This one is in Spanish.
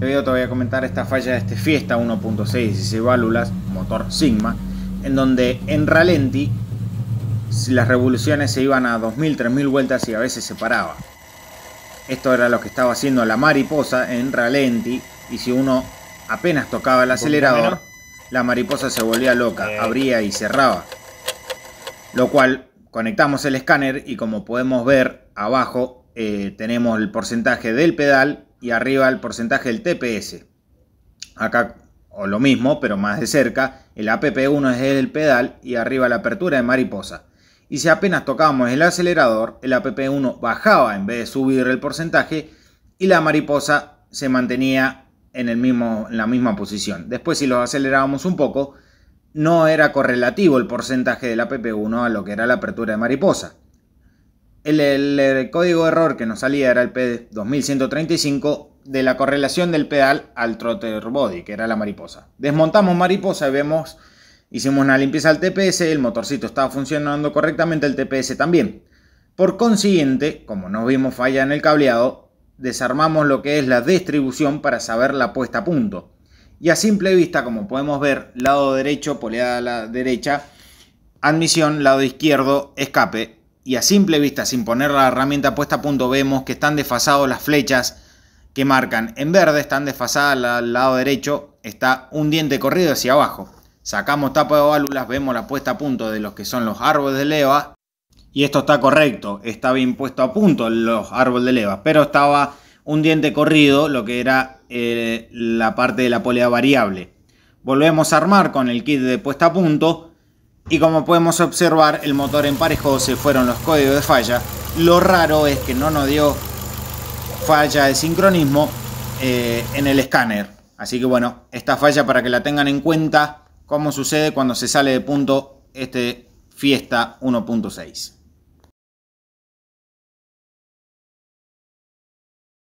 te voy a comentar esta falla de este Fiesta 1.6 16 válvulas, motor Sigma, en donde en ralenti las revoluciones se iban a 2000, 3000 vueltas y a veces se paraba. Esto era lo que estaba haciendo la mariposa en ralenti y si uno apenas tocaba el acelerador, la mariposa se volvía loca, eh. abría y cerraba. Lo cual conectamos el escáner y como podemos ver abajo eh, tenemos el porcentaje del pedal y arriba el porcentaje del TPS. Acá, o lo mismo, pero más de cerca, el APP1 es el pedal y arriba la apertura de mariposa. Y si apenas tocábamos el acelerador, el APP1 bajaba en vez de subir el porcentaje y la mariposa se mantenía en, el mismo, la misma posición. Después si los acelerábamos un poco, no era correlativo el porcentaje del APP1 a lo que era la apertura de mariposa el, código de error que nos salía era el P2135 de la correlación del pedal al trotter body, que era la mariposa. Desmontamos mariposa y vemos, hicimos una limpieza al TPS, el motorcito estaba funcionando correctamente, el TPS también. Por consiguiente, como no vimos falla en el cableado, desarmamos lo que es la distribución para saber la puesta a punto. Y a simple vista, como podemos ver, lado derecho, poleada a la derecha, admisión, lado izquierdo, escape, y a simple vista, sin poner la herramienta puesta a punto, vemos que están desfasados las flechas que marcan. En verde están desfasadas al lado derecho, está un diente corrido hacia abajo. Sacamos tapa de válvulas, vemos la puesta a punto de los que son los árboles de leva. Y esto está correcto, está bien puesto a punto los árboles de leva, pero estaba un diente corrido, lo que era eh, la parte de la polea variable. Volvemos a armar con el kit de puesta a punto y como podemos observar, el motor emparejó, se fueron los códigos de falla. Lo raro es que no nos dio falla de sincronismo eh, en el escáner. Así que bueno, esta falla para que la tengan en cuenta, cómo sucede cuando se sale de punto este Fiesta 1.6.